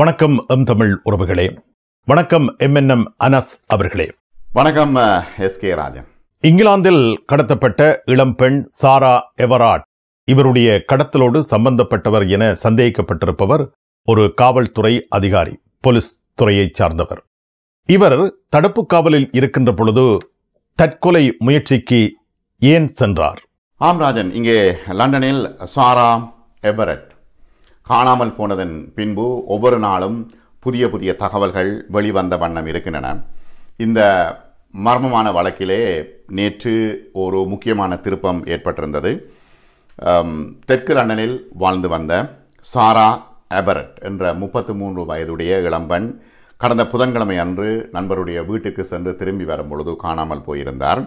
வணக்கம் எம் தமிழ் உறவுகளே வணக்கம் எம் என் எம் அனஸ் அவர்களே வணக்கம் எஸ் கே ராஜன் இங்கிலாந்தில் கடத்தப்பட்ட இளம்பெண் சாரா எவராட் இவருடைய கடத்தலோடு சம்பந்தப்பட்டவர் என சந்தேகிக்கப்பட்டிருப்பவர் ஒரு காவல்துறை அதிகாரி போலீஸ் துறையை சார்ந்தவர் இவர் தடுப்பு காவலில் இருக்கின்ற பொழுது தற்கொலை முயற்சிக்கு ஏன் சென்றார் ஆம் ராஜன் இங்கே லண்டனில் சாரா எவரட் காணாமல் போனதன் பின்பு ஒவ்வொரு நாளும் புதிய புதிய தகவல்கள் வெளிவந்த வண்ணம் இருக்கின்றன இந்த மர்மமான வழக்கிலே நேற்று ஒரு முக்கியமான திருப்பம் ஏற்பட்டிருந்தது தெற்கு லண்டனில் வாழ்ந்து வந்த சாரா அபரட் என்ற முப்பத்து மூன்று வயதுடைய இளம்பெண் கடந்த புதன்கிழமை அன்று நண்பருடைய வீட்டுக்கு சென்று திரும்பி வரும் பொழுது காணாமல் போயிருந்தார்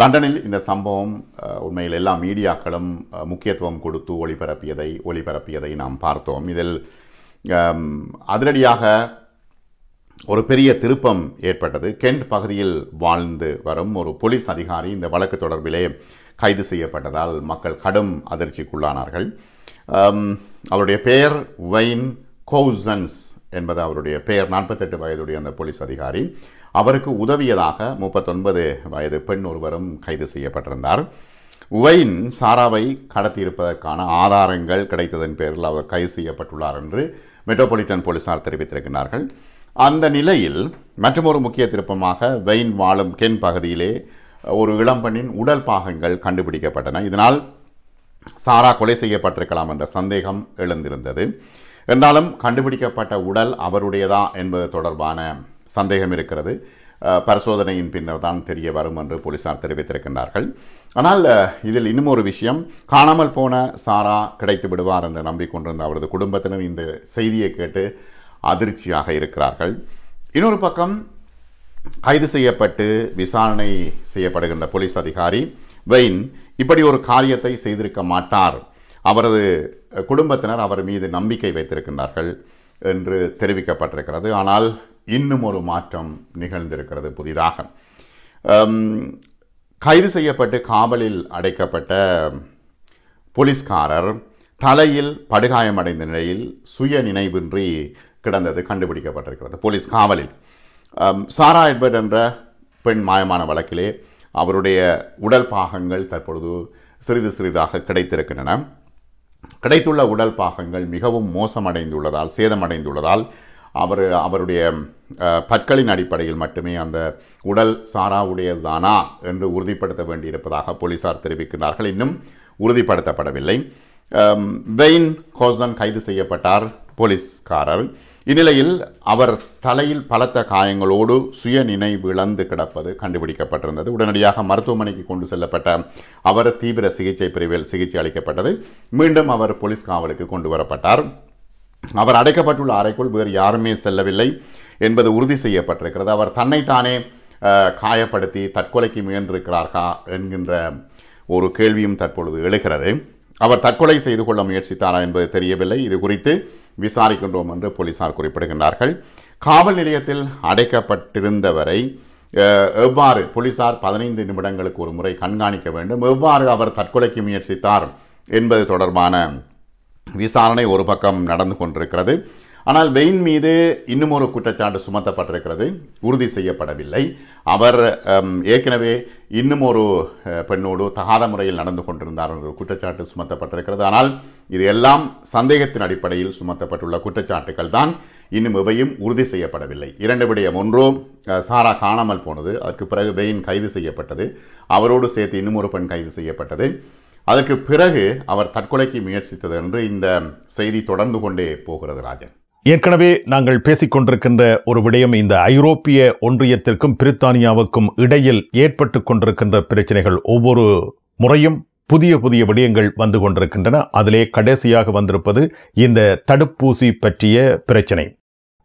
லண்டனில் இந்த சம்பவம் உண்மையில் எல்லா மீடியாக்களும் முக்கியத்துவம் கொடுத்து ஒளிபரப்பியதை ஒளிபரப்பியதை நாம் பார்த்தோம் இதில் அதிரடியாக ஒரு பெரிய திருப்பம் ஏற்பட்டது கென்ட் பகுதியில் வாழ்ந்து வரும் ஒரு போலீஸ் அதிகாரி இந்த வழக்கு தொடர்பிலே கைது செய்யப்பட்டதால் மக்கள் கடும் அதிர்ச்சிக்குள்ளானார்கள் அவருடைய பெயர் வெயின் கௌசன்ஸ் என்பது அவருடைய பெயர் நாற்பத்தெட்டு வயதுடைய அந்த போலீஸ் அதிகாரி அவருக்கு உதவியதாக முப்பத்தொன்பது வயது பெண் ஒருவரும் கைது செய்யப்பட்டிருந்தார் உவையின் சாராவை கடத்தியிருப்பதற்கான ஆதாரங்கள் கிடைத்ததன் பேரில் அவர் கைது செய்யப்பட்டுள்ளார் என்று மெட்ரோபாலிட்டன் போலீசார் தெரிவித்திருக்கிறார்கள் அந்த நிலையில் மற்றொரு முக்கிய திருப்பமாக வெயின் வாழும் கென் பகுதியிலே ஒரு இளம்பெண்ணின் உடல் பாகங்கள் கண்டுபிடிக்கப்பட்டன இதனால் சாரா கொலை செய்யப்பட்டிருக்கலாம் என்ற சந்தேகம் எழுந்திருந்தது இருந்தாலும் கண்டுபிடிக்கப்பட்ட உடல் அவருடையதா என்பது தொடர்பான சந்தேகம் இருக்கிறது பரிசோதனையின் பின்னர் தான் தெரிய வரும் என்று போலீசார் தெரிவித்திருக்கின்றார்கள் ஆனால் இதில் இன்னும் ஒரு விஷயம் காணாமல் போன சாரா கிடைத்து விடுவார் என்று நம்பிக்கொண்டிருந்த அவரது குடும்பத்தினர் இந்த செய்தியை கேட்டு அதிர்ச்சியாக இருக்கிறார்கள் இன்னொரு பக்கம் கைது செய்யப்பட்டு விசாரணை செய்யப்படுகின்ற போலீஸ் அதிகாரி வெயின் இப்படி ஒரு காரியத்தை செய்திருக்க மாட்டார் அவரது குடும்பத்தினர் அவர் மீது நம்பிக்கை வைத்திருக்கின்றார்கள் என்று தெரிவிக்கப்பட்டிருக்கிறது ஆனால் இன்னும் ஒரு மாற்றம் நிகழ்ந்திருக்கிறது புதிதாக கைது செய்யப்பட்டு காவலில் அடைக்கப்பட்ட போலீஸ்காரர் தலையில் படுகாயமடைந்த நிலையில் சுய நினைவின்றி கிடந்தது கண்டுபிடிக்கப்பட்டிருக்கிறது போலீஸ் காவலில் சாரா எட்வர்ட் என்ற பெண் மாயமான வழக்கிலே அவருடைய உடல் பாகங்கள் தற்பொழுது சிறிது சிறிதாக கிடைத்திருக்கின்றன கிடைத்துள்ள உடல் பாகங்கள் மிகவும் மோசமடைந்துள்ளதால் சேதமடைந்துள்ளதால் அவர் அவருடைய பற்களின் அடிப்படையில் மட்டுமே அந்த உடல் சாராவுடையதுதானா என்று உறுதிப்படுத்த வேண்டியிருப்பதாக போலீசார் தெரிவிக்கிறார்கள் இன்னும் உறுதிப்படுத்தப்படவில்லை வெயின் கோசன் கைது செய்யப்பட்டார் போலீஸ்காரர் இந்நிலையில் அவர் தலையில் பலத்த காயங்களோடு சுய நினைவிழந்து கிடப்பது கண்டுபிடிக்கப்பட்டிருந்தது உடனடியாக மருத்துவமனைக்கு கொண்டு செல்லப்பட்ட அவர் தீவிர சிகிச்சை பிரிவில் சிகிச்சை அளிக்கப்பட்டது மீண்டும் அவர் போலீஸ் காவலுக்கு கொண்டு வரப்பட்டார் அவர் அடைக்கப்பட்டுள்ள அறைக்குள் வேறு யாருமே செல்லவில்லை என்பது உறுதி செய்யப்பட்டிருக்கிறது அவர் தன்னைத்தானே காயப்படுத்தி தற்கொலைக்கு முயன்றிருக்கிறார்கா என்கின்ற ஒரு கேள்வியும் தற்பொழுது எழுகிறது அவர் தற்கொலை செய்து கொள்ள முயற்சித்தாரா என்பது தெரியவில்லை இது குறித்து விசாரிக்கின்றோம் என்று போலீசார் குறிப்பிடுகின்றார்கள் காவல் நிலையத்தில் அடைக்கப்பட்டிருந்தவரை எவ்வாறு போலீசார் பதினைந்து நிமிடங்களுக்கு ஒரு முறை கண்காணிக்க வேண்டும் எவ்வாறு அவர் தற்கொலைக்கு முயற்சித்தார் என்பது தொடர்பான விசாரணை ஒரு பக்கம் நடந்து கொண்டிருக்கிறது ஆனால் வெயின் மீது இன்னும் ஒரு குற்றச்சாட்டு சுமத்தப்பட்டிருக்கிறது உறுதி செய்யப்படவில்லை அவர் ஏற்கனவே இன்னும் ஒரு பெண்ணோடு தகாத முறையில் நடந்து கொண்டிருந்தார் என்ற குற்றச்சாட்டு சுமத்தப்பட்டிருக்கிறது ஆனால் இது எல்லாம் சந்தேகத்தின் அடிப்படையில் சுமத்தப்பட்டுள்ள குற்றச்சாட்டுகள் தான் இன்னும் இவையும் உறுதி செய்யப்படவில்லை இரண்டு விடயம் ஒன்றோ சாரா காணாமல் போனது அதற்கு பிறகு வெயின் கைது செய்யப்பட்டது அவரோடு சேர்த்து இன்னும் ஒரு பெண் கைது செய்யப்பட்டது அதற்கு பிறகு அவர் தற்கொலைக்கு முயற்சித்தது என்று இந்த செய்தி தொடர்ந்து கொண்டே போகிறது ராஜன் ஏற்கனவே நாங்கள் பேசிக்கொண்டிருக்கின்ற ஒரு விடயம் இந்த ஐரோப்பிய ஒன்றியத்திற்கும் பிரித்தானியாவுக்கும் இடையில் ஏற்பட்டு கொண்டிருக்கின்ற பிரச்சனைகள் ஒவ்வொரு முறையும் புதிய புதிய விடயங்கள் வந்து கொண்டிருக்கின்றன அதிலே கடைசியாக வந்திருப்பது இந்த தடுப்பூசி பற்றிய பிரச்சனை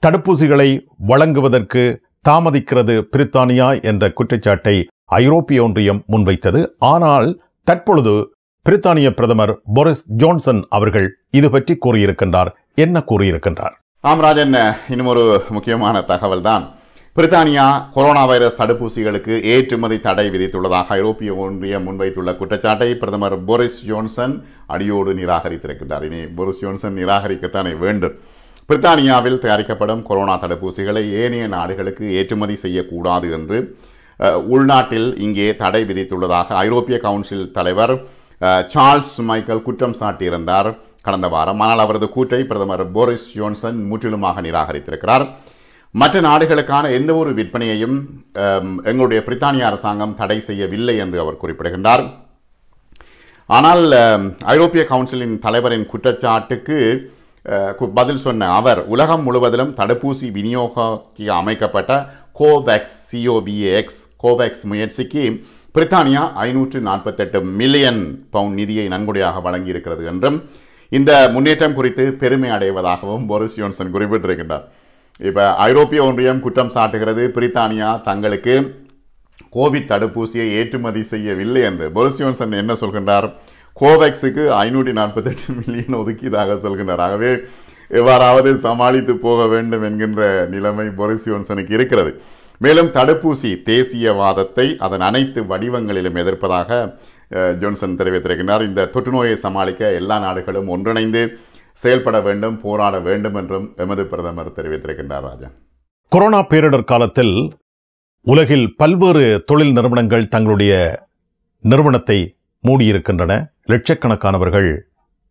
தடுப்பூசிகளை வழங்குவதற்கு தாமதிக்கிறது பிரித்தானியா என்ற குற்றச்சாட்டை ஐரோப்பிய ஒன்றியம் முன்வைத்தது ஆனால் தற்பொழுது பிரித்தானிய பிரதமர் போரிஸ் ஜோன்சன் அவர்கள் இது பற்றி கூறியிருக்கின்றார் என்ன கூறியிருக்கின்றார் ஆம் ராஜன் இன்னும் ஒரு முக்கியமான தகவல் தான் பிரித்தானியா கொரோனா வைரஸ் தடுப்பூசிகளுக்கு ஏற்றுமதி தடை விதித்துள்ளதாக ஐரோப்பிய ஒன்றியம் முன்வைத்துள்ள குற்றச்சாட்டை பிரதமர் போரிஸ் ஜோன்சன் அடியோடு நிராகரித்திருக்கின்றார் இனி போரிஸ் ஜோன்சன் நிராகரிக்கத்தானே வேண்டும் பிரித்தானியாவில் தயாரிக்கப்படும் கொரோனா தடுப்பூசிகளை ஏனைய நாடுகளுக்கு ஏற்றுமதி செய்யக்கூடாது என்று உள்நாட்டில் இங்கே தடை விதித்துள்ளதாக ஐரோப்பிய கவுன்சில் தலைவர் சார்ல்ஸ் மைக்கேல் குற்றம் சாட்டியிருந்தார் கடந்த வாரம் ஆனால் அவரது கூற்றை பிரதமர் போரிஸ் ஜோன்சன் முற்றிலுமாக நிராகரித்திருக்கிறார் மற்ற நாடுகளுக்கான எந்த ஒரு விற்பனையையும் எங்களுடைய பிரித்தானிய அரசாங்கம் தடை செய்யவில்லை என்று அவர் குறிப்பிடுகின்றார் ஆனால் ஐரோப்பிய கவுன்சிலின் தலைவரின் குற்றச்சாட்டுக்கு பதில் சொன்ன அவர் உலகம் முழுவதிலும் தடுப்பூசி விநியோக அமைக்கப்பட்ட கோவேக்ஸ் சிஓவிஏஎக்ஸ் கோவேக்ஸ் முயற்சிக்கு பிரித்தானியா ஐநூற்று நாற்பத்தெட்டு மில்லியன் பவுண்ட் நிதியை நன்கொடையாக வழங்கியிருக்கிறது என்றும் இந்த முன்னேற்றம் குறித்து பெருமை அடைவதாகவும் போரிஸ் ஜோன்சன் குறிப்பிட்டிருக்கின்றார் இப்போ ஐரோப்பிய ஒன்றியம் குற்றம் சாட்டுகிறது பிரித்தானியா தங்களுக்கு கோவிட் தடுப்பூசியை ஏற்றுமதி செய்யவில்லை என்று போரிஸ் ஜோன்சன் என்ன சொல்கின்றார் கோவேக்ஸுக்கு ஐநூற்றி நாற்பத்தெட்டு மில்லியன் ஒதுக்கியதாக சொல்கின்றார் ஆகவே எவ்வாறாவது சமாளித்து போக வேண்டும் என்கின்ற நிலைமை போரிஸ் ஜோன்சனுக்கு இருக்கிறது மேலும் தடுப்பூசி தேசியவாதத்தை அதன் அனைத்து வடிவங்களிலும் எதிர்ப்பதாக ஜோன்சன் தெரிவித்திருக்கிறார் இந்த தொற்று நோயை சமாளிக்க எல்லா நாடுகளும் ஒன்றிணைந்து செயல்பட வேண்டும் போராட வேண்டும் என்றும் எமது பிரதமர் தெரிவித்திருக்கின்றார் ராஜா கொரோனா பேரிடர் காலத்தில் உலகில் பல்வேறு தொழில் நிறுவனங்கள் தங்களுடைய நிறுவனத்தை மூடியிருக்கின்றன லட்சக்கணக்கானவர்கள்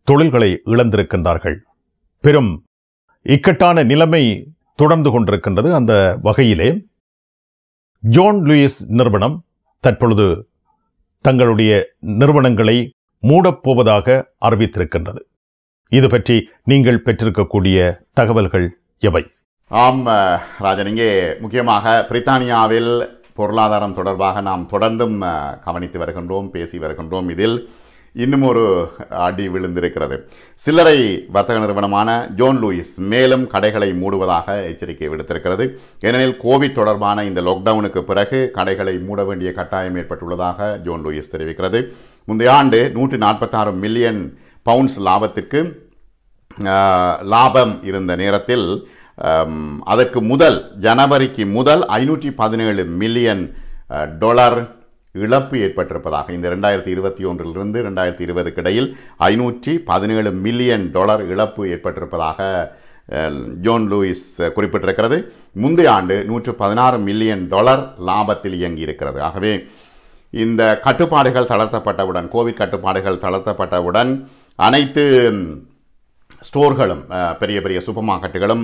தொழில்களை இழந்திருக்கின்றார்கள் பெரும் இக்கட்டான நிலைமை தொடர்ந்து கொண்டிருக்கின்றது அந்த வகையிலே ஜோன் லூயிஸ் நிறுவனம் தற்பொழுது தங்களுடைய நிறுவனங்களை மூடப்போவதாக அறிவித்திருக்கின்றது இது பற்றி நீங்கள் பெற்றிருக்கக்கூடிய தகவல்கள் எவை ஆம் ராஜன் இங்கே முக்கியமாக பிரித்தானியாவில் பொருளாதாரம் தொடர்பாக நாம் தொடர்ந்தும் கவனித்து வருகின்றோம் பேசி வருகின்றோம் இதில் இன்னும் ஒரு அடி விழுந்திருக்கிறது சில்லறை வர்த்தக நிறுவனமான ஜோன் லூயிஸ் மேலும் கடைகளை மூடுவதாக எச்சரிக்கை விடுத்திருக்கிறது ஏனெனில் கோவிட் தொடர்பான இந்த லாக்டவுனுக்கு பிறகு கடைகளை மூட வேண்டிய கட்டாயம் ஏற்பட்டுள்ளதாக ஜோன் லூயிஸ் தெரிவிக்கிறது முந்தைய ஆண்டு நூற்றி நாற்பத்தாறு மில்லியன் பவுண்ட்ஸ் லாபத்திற்கு லாபம் இருந்த நேரத்தில் அதற்கு முதல் ஜனவரிக்கு முதல் ஐநூற்றி பதினேழு மில்லியன் டொலர் இழப்பு ஏற்பட்டிருப்பதாக இந்த ரெண்டாயிரத்தி இருபத்தி ஒன்றிலிருந்து ரெண்டாயிரத்தி இருபதுக்கு இடையில் ஐநூற்றி பதினேழு மில்லியன் டாலர் இழப்பு ஏற்பட்டிருப்பதாக ஜோன் லூயிஸ் குறிப்பிட்டிருக்கிறது முந்தைய ஆண்டு நூற்று பதினாறு மில்லியன் டாலர் லாபத்தில் இயங்கி இருக்கிறது ஆகவே இந்த கட்டுப்பாடுகள் தளர்த்தப்பட்டவுடன் கோவிட் கட்டுப்பாடுகள் தளர்த்தப்பட்டவுடன் அனைத்து ஸ்டோர்களும் பெரிய பெரிய சூப்பர் மார்க்கெட்டுகளும்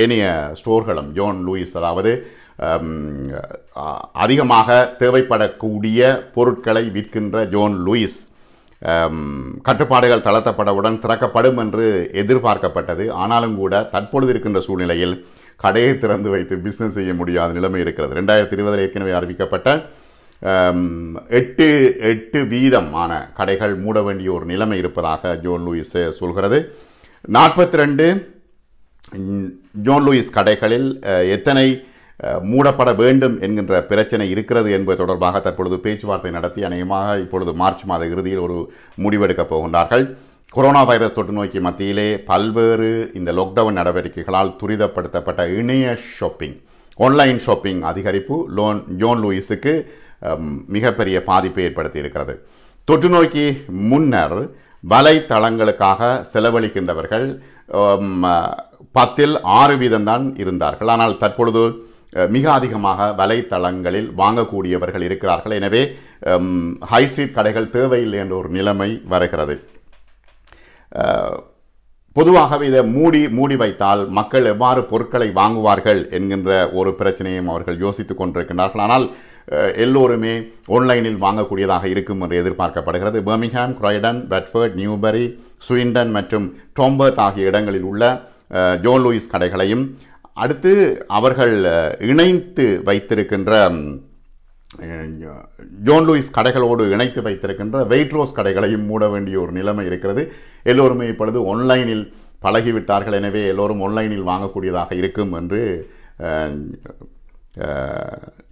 ஏனைய ஸ்டோர்களும் ஜோன் லூயிஸ் அதாவது அதிகமாக தேவைப்படக்கூடிய பொருட்களை விற்கின்ற ஜோன் லூயிஸ் கட்டுப்பாடுகள் தளர்த்தப்படவுடன் திறக்கப்படும் என்று எதிர்பார்க்கப்பட்டது ஆனாலும் கூட தற்பொழுது இருக்கின்ற சூழ்நிலையில் கடையை திறந்து வைத்து பிஸ்னஸ் செய்ய முடியாத நிலைமை இருக்கிறது ரெண்டாயிரத்தி இருபதில் ஏற்கனவே அறிவிக்கப்பட்ட எட்டு எட்டு வீதமான கடைகள் மூட வேண்டிய ஒரு நிலைமை இருப்பதாக ஜோன் லூயிஸ் சொல்கிறது நாற்பத்தி ரெண்டு ஜோன் லூயிஸ் கடைகளில் எத்தனை மூடப்பட வேண்டும் என்கின்ற பிரச்சனை இருக்கிறது என்பது தொடர்பாக தற்பொழுது பேச்சுவார்த்தை நடத்தி அநேகமாக இப்பொழுது மார்ச் மாத இறுதியில் ஒரு முடிவெடுக்கப் போகின்றார்கள் கொரோனா வைரஸ் தொற்று நோய்க்கு மத்தியிலே பல்வேறு இந்த லாக்டவுன் நடவடிக்கைகளால் துரிதப்படுத்தப்பட்ட இணைய ஷாப்பிங் ஆன்லைன் ஷாப்பிங் அதிகரிப்பு லோன் ஜோன் லூயிஸுக்கு மிகப்பெரிய பாதிப்பை ஏற்படுத்தி இருக்கிறது தொற்று நோய்க்கு முன்னர் வலைத்தளங்களுக்காக செலவழிக்கின்றவர்கள் பத்தில் ஆறு வீதம்தான் இருந்தார்கள் ஆனால் தற்பொழுது மிக அதிகமாக வலைத்தளங்களில் வாங்கக்கூடியவர்கள் இருக்கிறார்கள் எனவே ஹை ஸ்ட்ரீட் கடைகள் தேவையில்லை என்ற ஒரு நிலைமை வருகிறது பொதுவாகவே இதை மூடி மூடி வைத்தால் மக்கள் எவ்வாறு பொருட்களை வாங்குவார்கள் என்கின்ற ஒரு பிரச்சனையும் அவர்கள் யோசித்து கொண்டிருக்கின்றார்கள் ஆனால் எல்லோருமே ஆன்லைனில் வாங்கக்கூடியதாக இருக்கும் என்று எதிர்பார்க்கப்படுகிறது பர்மிங்ஹாம் குரைடன் பெட்ஃபர்ட் நியூபரி ஸ்வீண்டன் மற்றும் டோம்பர்த் ஆகிய இடங்களில் உள்ள ஜோன் லூயிஸ் கடைகளையும் அடுத்து அவர்கள் இணைத்து வைத்திருக்கின்ற ஜோன் லூயிஸ் கடைகளோடு இணைத்து வைத்திருக்கின்ற வெயிட்ரோஸ் கடைகளையும் மூட வேண்டிய ஒரு நிலைமை இருக்கிறது எல்லோருமே இப்பொழுது ஆன்லைனில் பழகிவிட்டார்கள் எனவே எல்லோரும் ஆன்லைனில் வாங்கக்கூடியதாக இருக்கும் என்று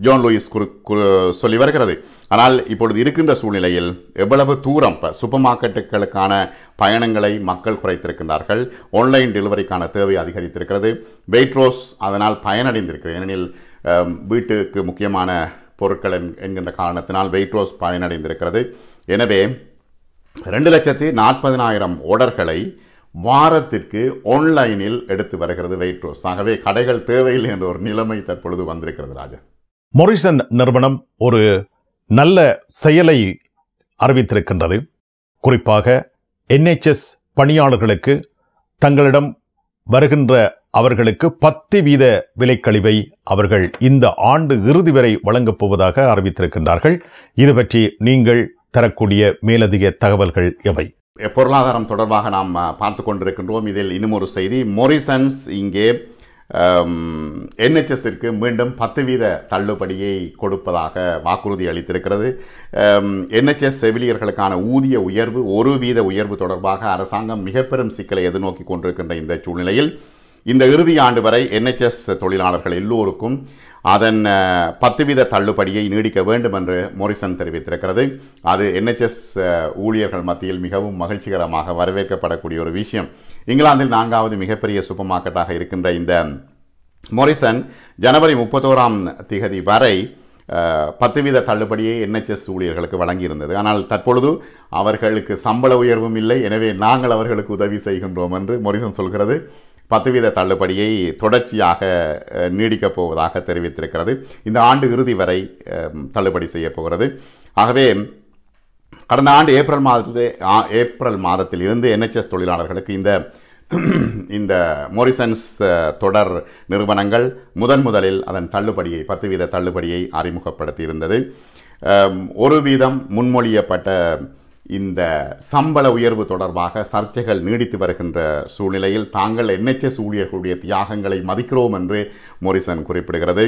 ஜோன் லூயிஸ் குறு சொல்லி வருகிறது ஆனால் இப்பொழுது இருக்கின்ற சூழ்நிலையில் எவ்வளவு தூரம் இப்போ சூப்பர் மார்க்கெட்டுகளுக்கான பயணங்களை மக்கள் குறைத்திருக்கின்றார்கள் ஆன்லைன் டெலிவரிக்கான தேவை அதிகரித்திருக்கிறது வெயிட்ரோஸ் அதனால் பயனடைந்திருக்கிறது ஏனெனில் வீட்டுக்கு முக்கியமான பொருட்கள் என்கின்ற காரணத்தினால் வெயிட்ரோஸ் பயனடைந்திருக்கிறது எனவே ரெண்டு லட்சத்தி நாற்பதினாயிரம் ஓடர்களை வாரத்திற்கு ஆன்லைனில் எடுத்து வருகிறது வெயிட்ரோஸ் ஆகவே கடைகள் தேவையில்லை என்ற ஒரு நிலைமை தற்பொழுது வந்திருக்கிறது ராஜா மொரிசன் நிறுவனம் ஒரு நல்ல செயலை அறிவித்திருக்கின்றது குறிப்பாக என்ஹெச்எஸ் பணியாளர்களுக்கு தங்களிடம் வருகின்ற அவர்களுக்கு பத்து வீத விலைக்கழிவை அவர்கள் இந்த ஆண்டு இறுதி வரை வழங்கப் போவதாக அறிவித்திருக்கின்றார்கள் இது பற்றி நீங்கள் தரக்கூடிய மேலதிக தகவல்கள் எவை பொருளாதாரம் தொடர்பாக நாம் பார்த்து கொண்டிருக்கின்றோம் இதில் இன்னும் ஒரு செய்தி மொரிசன்ஸ் இங்கே என்ஹெச்எஸ்ஸிற்கு மீண்டும் பத்து வீத தள்ளுபடியை கொடுப்பதாக வாக்குறுதி அளித்திருக்கிறது என்ஹெச்எஸ் செவிலியர்களுக்கான ஊதிய உயர்வு ஒரு வீத உயர்வு தொடர்பாக அரசாங்கம் மிக பெரும் சிக்கலை எதிர்நோக்கி கொண்டிருக்கின்ற இந்த சூழ்நிலையில் இந்த இறுதி ஆண்டு வரை என்ஹெச்எஸ் தொழிலாளர்கள் எல்லோருக்கும் அதன் பத்து வீத தள்ளுபடியை நீடிக்க வேண்டும் என்று மோரிசன் தெரிவித்திருக்கிறது அது என்ஹெச்எஸ் ஊழியர்கள் மத்தியில் மிகவும் மகிழ்ச்சிகரமாக வரவேற்கப்படக்கூடிய ஒரு விஷயம் இங்கிலாந்தில் நான்காவது மிகப்பெரிய சூப்பர் மார்க்கெட்டாக இருக்கின்ற இந்த மொரிசன் ஜனவரி முப்பத்தோராம் திகதி வரை பத்து வீத தள்ளுபடியை என்ஹெச்எஸ் ஊழியர்களுக்கு வழங்கியிருந்தது ஆனால் தற்பொழுது அவர்களுக்கு சம்பள உயர்வும் இல்லை எனவே நாங்கள் அவர்களுக்கு உதவி செய்கின்றோம் என்று மொரிசன் சொல்கிறது பத்து வீத தள்ளுபடியை தொடர்ச்சியாக நீடிக்கப் போவதாக தெரிவித்திருக்கிறது இந்த ஆண்டு இறுதி வரை தள்ளுபடி செய்யப்போகிறது ஆகவே கடந்த ஆண்டு ஏப்ரல் மாதத்தில் ஏப்ரல் மாதத்தில் இருந்து என்ஹெச்எஸ் தொழிலாளர்களுக்கு இந்த இந்த மொரிசன்ஸ் தொடர் நிறுவனங்கள் முதன் முதலில் அதன் தள்ளுபடியை பத்து வீத தள்ளுபடியை அறிமுகப்படுத்தியிருந்தது ஒரு வீதம் முன்மொழியப்பட்ட இந்த சம்பள உயர்வு தொடர்பாக சர்ச்சைகள் நீடித்து வருகின்ற சூழ்நிலையில் தாங்கள் என்எச்எஸ் ஊழியர்களுடைய தியாகங்களை மதிக்கிறோம் என்று மொரிசன் குறிப்பிடுகிறது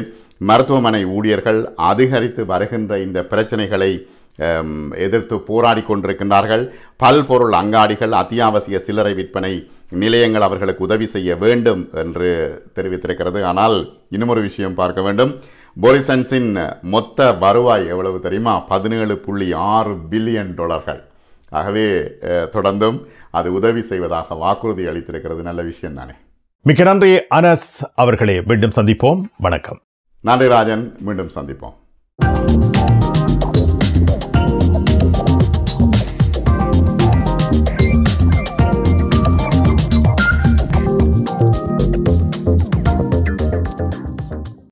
மருத்துவமனை ஊழியர்கள் அதிகரித்து வருகின்ற இந்த பிரச்சனைகளை எதிர்த்து போராடி கொண்டிருக்கின்றார்கள் பல்பொருள் அங்காடிகள் அத்தியாவசிய சில்லறை விற்பனை நிலையங்கள் அவர்களுக்கு உதவி செய்ய வேண்டும் என்று தெரிவித்திருக்கிறது ஆனால் இன்னும் விஷயம் பார்க்க வேண்டும் போரிசன்ஸின் மொத்த வருவாய் எவ்வளவு தெரியுமா பதினேழு புள்ளி ஆறு பில்லியன் டாலர்கள் ஆகவே தொடர்ந்தும் அது உதவி செய்வதாக வாக்குறுதி அளித்திருக்கிறது நல்ல விஷயம் தானே மிக்க நன்றி அனஸ் அவர்களே மீண்டும் சந்திப்போம் வணக்கம் நன்றி ராஜன் மீண்டும் சந்திப்போம்